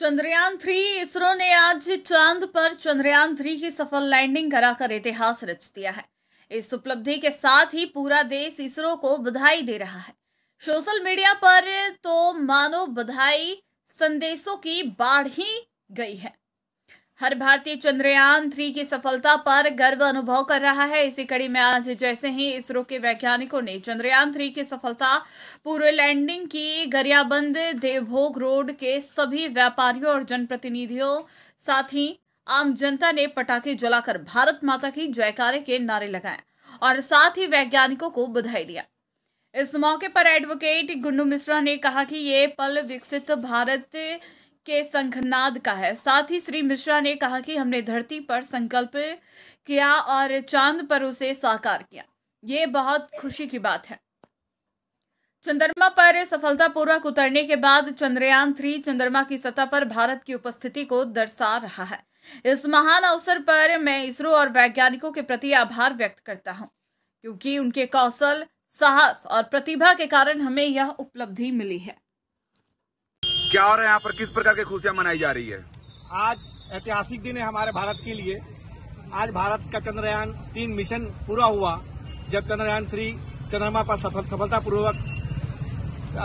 Chandrayaan three ISRO ने आज चांद पर चंद्रयान थ्री की सफल लैंडिंग कराकर इतिहास रच दिया है इस उपलब्धि के साथ ही पूरा देश इसरो को बधाई दे रहा है सोशल मीडिया पर तो मानो बधाई संदेशों की बाढ़ ही गई है हर भारतीय चंद्रयान थ्री की सफलता पर गर्व अनुभव कर रहा है इसी कड़ी में आज जैसे ही इसरो के वैज्ञानिकों ने चंद्रयान थ्री की सफलता पूर्व लैंडिंग की गरियाबंद देवभोग रोड के सभी व्यापारियों और जनप्रतिनिधियों साथ ही आम जनता ने पटाखे जलाकर भारत माता की जयकारे के नारे लगाए और साथ ही वैज्ञानिकों को बधाई दिया इस मौके पर एडवोकेट गुंडू मिश्रा ने कहा कि ये पल विकसित भारत के संघनाद का है साथ ही श्री मिश्रा ने कहा कि हमने धरती पर संकल्प किया और चांद पर उसे साकार किया ये बहुत खुशी की बात है चंद्रमा पर सफलतापूर्वक उतरने के बाद चंद्रयान थ्री चंद्रमा की सतह पर भारत की उपस्थिति को दर्शा रहा है इस महान अवसर पर मैं इसरो और वैज्ञानिकों के प्रति आभार व्यक्त करता हूँ क्योंकि उनके कौशल साहस और प्रतिभा के कारण हमें यह उपलब्धि मिली है क्या हो रहा है यहाँ पर किस प्रकार की खुशियाँ मनाई जा रही है आज ऐतिहासिक दिन है हमारे भारत के लिए आज भारत का चंद्रयान तीन मिशन पूरा हुआ जब चंद्रयान थ्री चंद्रमा पर सफल सफलतापूर्वक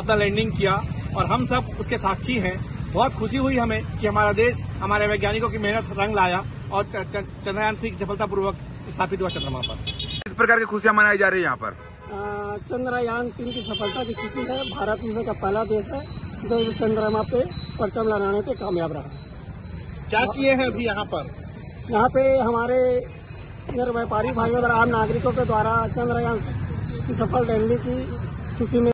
अपना लैंडिंग किया और हम सब उसके साक्षी हैं बहुत खुशी हुई हमें कि हमारा देश हमारे वैज्ञानिकों की मेहनत रंग लाया और चंद्रयान थ्री सफलतापूर्वक स्थापित हुआ चंद्रमा पर किस प्रकार की खुशियाँ मनाई जा रही है यहाँ पर चंद्रयान तीन की सफलता की खुशी है भारत विश्व का पहला देश है चंद्रमा पे परचम लगाने पे कामयाब रहा क्या किए हैं अभी यहाँ पर यहाँ पे हमारे इधर व्यापारी भाइयों और आम नागरिकों के द्वारा चंद्रयान की सफल रैली की खुशी में